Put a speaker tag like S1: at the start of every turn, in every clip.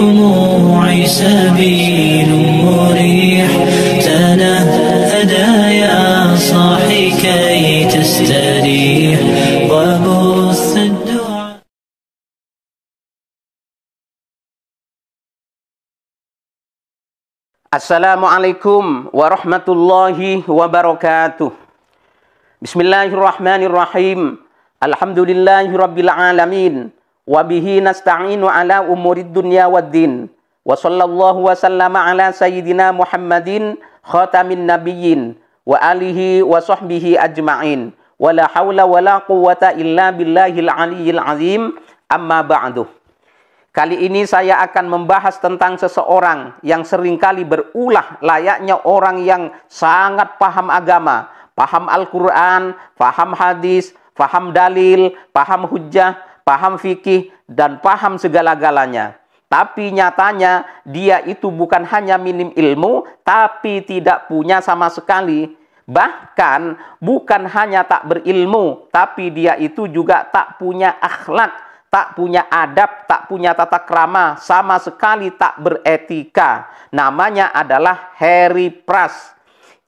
S1: طموعي سبيل مريح تنهدى يا صاحي كي تستريح وبث الدعاء السلام عليكم ورحمة الله وبركاته بسم الله الرحمن الرحيم الحمد لله رب العالمين وبه نستعين على أمور الدنيا والدين وصلى الله وسلم على سيدنا محمد خاتم النبيين وآله وصحبه أجمعين ولا حول ولا قوة إلا بالله العلي العظيم أما ba'du Kali ini saya akan membahas tentang seseorang yang seringkali berulah layaknya orang yang sangat paham agama, paham Al-Quran, paham hadis, paham dalil, paham hujah, paham fikih, dan paham segala-galanya. Tapi nyatanya dia itu bukan hanya minim ilmu, tapi tidak punya sama sekali. Bahkan bukan hanya tak berilmu, tapi dia itu juga tak punya akhlak, tak punya adab, tak punya tata krama, sama sekali tak beretika. Namanya adalah Harry Pras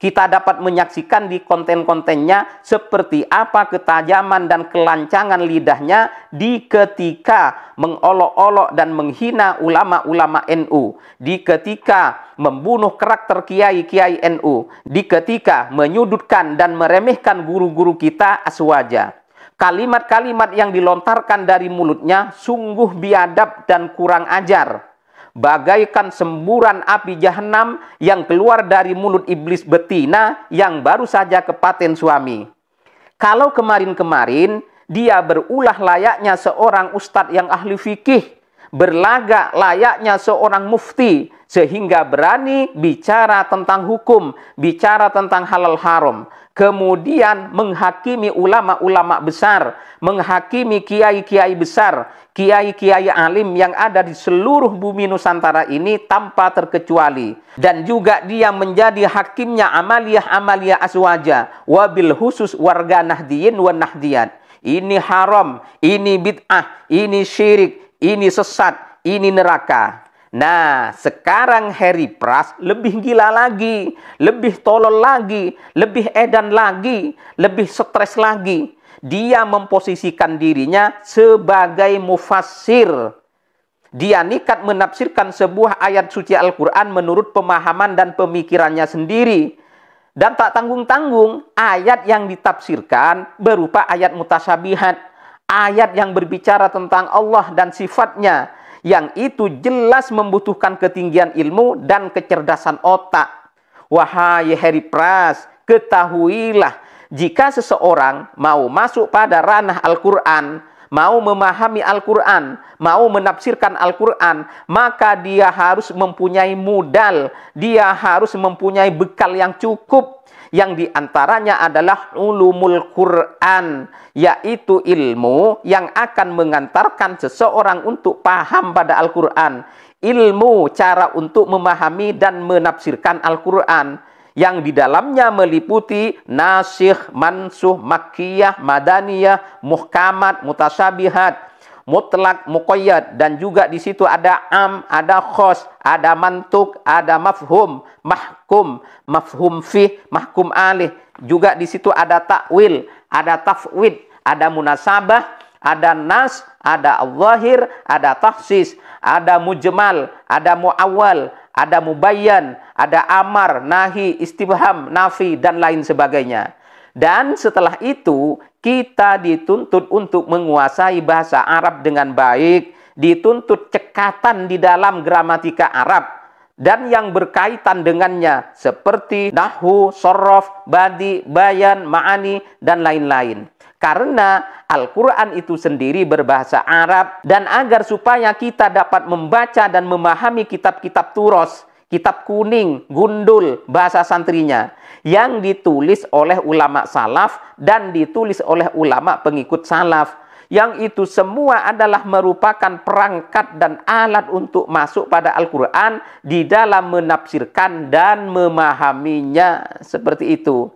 S1: kita dapat menyaksikan di konten-kontennya seperti apa ketajaman dan kelancangan lidahnya di ketika mengolok-olok dan menghina ulama-ulama NU, di ketika membunuh karakter kiai-kiai NU, di ketika menyudutkan dan meremehkan guru-guru kita aswaja. Kalimat-kalimat yang dilontarkan dari mulutnya sungguh biadab dan kurang ajar bagaikan semburan api jahanam yang keluar dari mulut iblis betina yang baru saja kepaten suami. Kalau kemarin-kemarin dia berulah layaknya seorang ustadz yang ahli fikih berlagak layaknya seorang mufti sehingga berani bicara tentang hukum, bicara tentang halal haram, kemudian menghakimi ulama-ulama besar, menghakimi kiai-kiai besar, kiai-kiai alim yang ada di seluruh bumi Nusantara ini tanpa terkecuali. Dan juga dia menjadi hakimnya amaliyah-amaliyah aswaja, wabil khusus warga Nahdiyin wa Nahdiyat. Ini haram, ini bid'ah, ini syirik, ini sesat, ini neraka. Nah, sekarang Harry Pras lebih gila lagi, lebih tolol lagi, lebih edan lagi, lebih stres lagi. Dia memposisikan dirinya sebagai mufassir. Dia nikat menafsirkan sebuah ayat suci Al-Quran menurut pemahaman dan pemikirannya sendiri. Dan tak tanggung-tanggung, ayat yang ditafsirkan berupa ayat mutasabihat ayat yang berbicara tentang Allah dan sifatnya yang itu jelas membutuhkan ketinggian ilmu dan kecerdasan otak. Wahai Harry Pras, ketahuilah jika seseorang mau masuk pada ranah Al-Quran, mau memahami Al-Quran, mau menafsirkan Al-Quran, maka dia harus mempunyai modal, dia harus mempunyai bekal yang cukup yang diantaranya adalah ulumul Quran, yaitu ilmu yang akan mengantarkan seseorang untuk paham pada Al-Quran. Ilmu cara untuk memahami dan menafsirkan Al-Quran yang di dalamnya meliputi nasikh, mansuh, makkiyah, madaniyah, muhkamat, mutasabihat, mutlak, muqayyad dan juga di situ ada am, ada khos, ada mantuk, ada mafhum, mahkum, mafhum fi, mahkum alih. Juga di situ ada takwil, ada tafwid, ada munasabah, ada nas, ada zahir ada tahsis, ada mujmal, ada muawal, ada mubayyan, ada amar, nahi, istibham, nafi, dan lain sebagainya. Dan setelah itu, kita dituntut untuk menguasai bahasa Arab dengan baik, dituntut cekatan di dalam gramatika Arab dan yang berkaitan dengannya seperti nahu, sorof, badi, bayan, ma'ani dan lain-lain. Karena Al-Quran itu sendiri berbahasa Arab dan agar supaya kita dapat membaca dan memahami kitab-kitab turos, kitab kuning, gundul, bahasa santrinya yang ditulis oleh ulama salaf dan ditulis oleh ulama pengikut salaf yang itu semua adalah merupakan perangkat dan alat untuk masuk pada Al-Quran di dalam menafsirkan dan memahaminya seperti itu.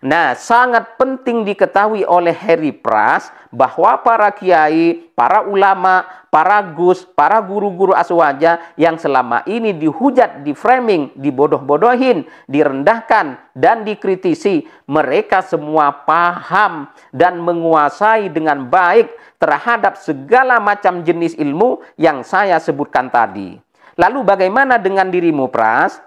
S1: Nah, sangat penting diketahui oleh Harry Pras bahwa para kiai, para ulama, para gus, para guru-guru aswaja yang selama ini dihujat, diframing, dibodoh-bodohin, direndahkan, dan dikritisi, mereka semua paham dan menguasai dengan baik terhadap segala macam jenis ilmu yang saya sebutkan tadi. Lalu bagaimana dengan dirimu Pras?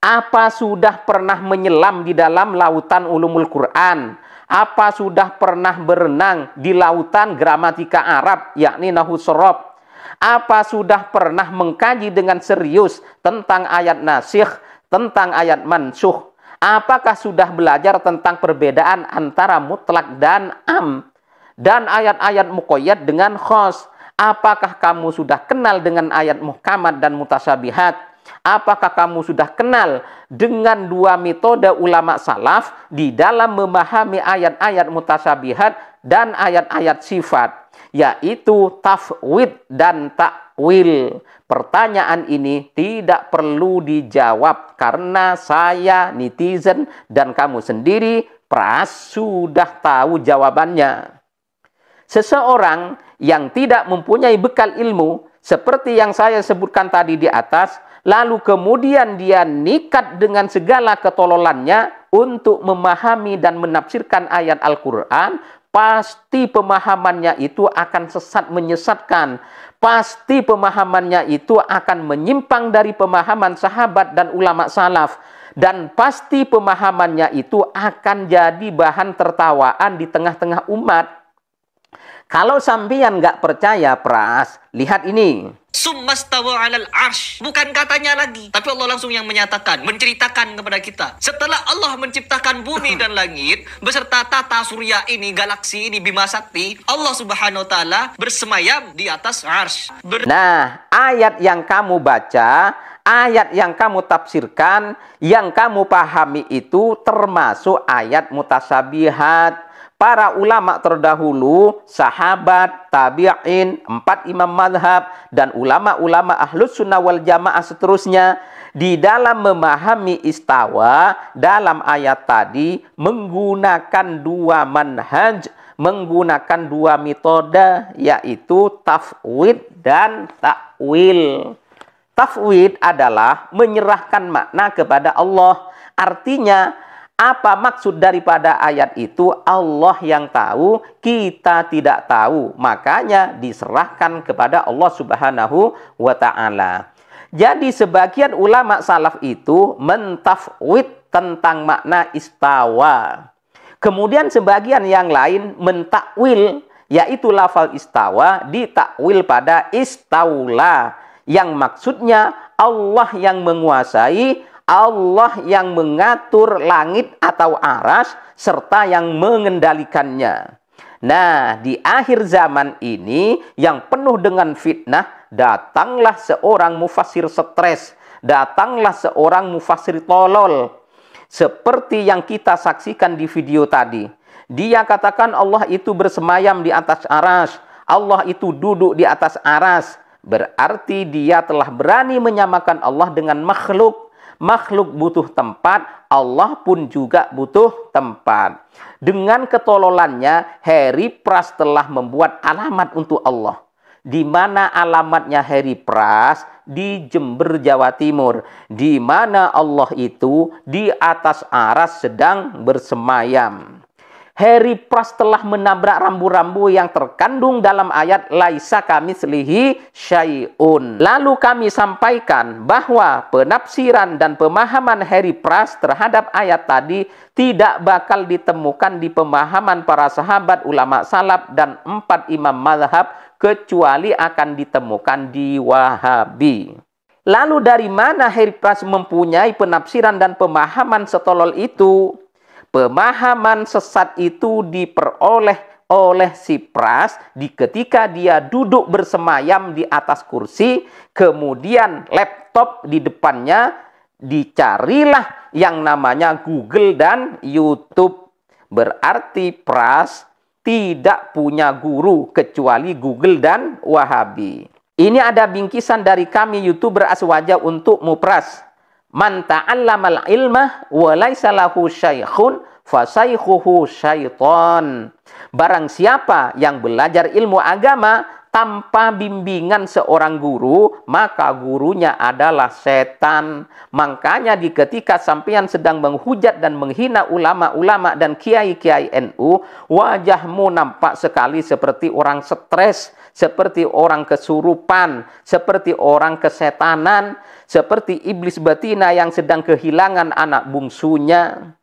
S1: Apa sudah pernah menyelam di dalam lautan ulumul Quran? Apa sudah pernah berenang di lautan gramatika Arab, yakni Nahu Sorob? Apa sudah pernah mengkaji dengan serius tentang ayat nasikh, tentang ayat mansuh? Apakah sudah belajar tentang perbedaan antara mutlak dan am? Dan ayat-ayat mukoyat dengan khos? Apakah kamu sudah kenal dengan ayat muhkamat dan mutasabihat? Apakah kamu sudah kenal dengan dua metode ulama salaf di dalam memahami ayat-ayat mutasyabihat dan ayat-ayat sifat, yaitu tafwid dan takwil? Pertanyaan ini tidak perlu dijawab karena saya netizen dan kamu sendiri pras sudah tahu jawabannya. Seseorang yang tidak mempunyai bekal ilmu seperti yang saya sebutkan tadi di atas lalu kemudian dia nikat dengan segala ketololannya untuk memahami dan menafsirkan ayat Al-Quran, pasti pemahamannya itu akan sesat menyesatkan. Pasti pemahamannya itu akan menyimpang dari pemahaman sahabat dan ulama salaf. Dan pasti pemahamannya itu akan jadi bahan tertawaan di tengah-tengah umat. Kalau sampian nggak percaya, Pras, lihat ini. Sumastawa alal arsh. Bukan katanya lagi. Tapi Allah langsung yang menyatakan, menceritakan kepada kita. Setelah Allah menciptakan bumi dan langit, beserta tata surya ini, galaksi ini, bima sakti, Allah subhanahu wa ta'ala bersemayam di atas arsh. Ber nah, ayat yang kamu baca, ayat yang kamu tafsirkan, yang kamu pahami itu termasuk ayat mutasabihat para ulama terdahulu, sahabat, tabi'in, empat imam madhab, dan ulama-ulama ahlus sunnah wal jamaah seterusnya, di dalam memahami istawa, dalam ayat tadi, menggunakan dua manhaj, menggunakan dua metode, yaitu tafwid dan tawil. Tafwid adalah menyerahkan makna kepada Allah. Artinya, apa maksud daripada ayat itu? Allah yang tahu, kita tidak tahu. Makanya diserahkan kepada Allah Subhanahu wa taala. Jadi sebagian ulama salaf itu mentafwid tentang makna istawa. Kemudian sebagian yang lain mentakwil yaitu lafal istawa ditakwil pada istaula yang maksudnya Allah yang menguasai Allah yang mengatur langit atau aras serta yang mengendalikannya. Nah, di akhir zaman ini yang penuh dengan fitnah, datanglah seorang mufasir stres, datanglah seorang mufasir tolol. Seperti yang kita saksikan di video tadi. Dia katakan Allah itu bersemayam di atas aras, Allah itu duduk di atas aras. Berarti dia telah berani menyamakan Allah dengan makhluk makhluk butuh tempat, Allah pun juga butuh tempat. Dengan ketololannya, Harry Pras telah membuat alamat untuk Allah. Di mana alamatnya Harry Pras? Di Jember, Jawa Timur. Di mana Allah itu di atas aras sedang bersemayam. Harry Pras telah menabrak rambu-rambu yang terkandung dalam ayat Laisa kami selihi syai'un. Lalu kami sampaikan bahwa penafsiran dan pemahaman Harry Pras terhadap ayat tadi tidak bakal ditemukan di pemahaman para sahabat ulama salaf dan empat imam mazhab kecuali akan ditemukan di Wahabi. Lalu dari mana Harry Pras mempunyai penafsiran dan pemahaman setolol itu? Pemahaman sesat itu diperoleh oleh si pras di ketika dia duduk bersemayam di atas kursi, kemudian laptop di depannya dicarilah yang namanya Google dan YouTube. Berarti pras tidak punya guru kecuali Google dan Wahabi. Ini ada bingkisan dari kami youtuber Aswaja untuk Mupras. Man ta'allamal ilma wa laisa lahu syaikhun fasaikhuhu syaiton. Barang siapa yang belajar ilmu agama tanpa bimbingan seorang guru, maka gurunya adalah setan. Makanya di ketika sampean sedang menghujat dan menghina ulama-ulama dan kiai-kiai NU, wajahmu nampak sekali seperti orang stres seperti orang kesurupan, seperti orang kesetanan, seperti iblis betina yang sedang kehilangan anak bungsunya.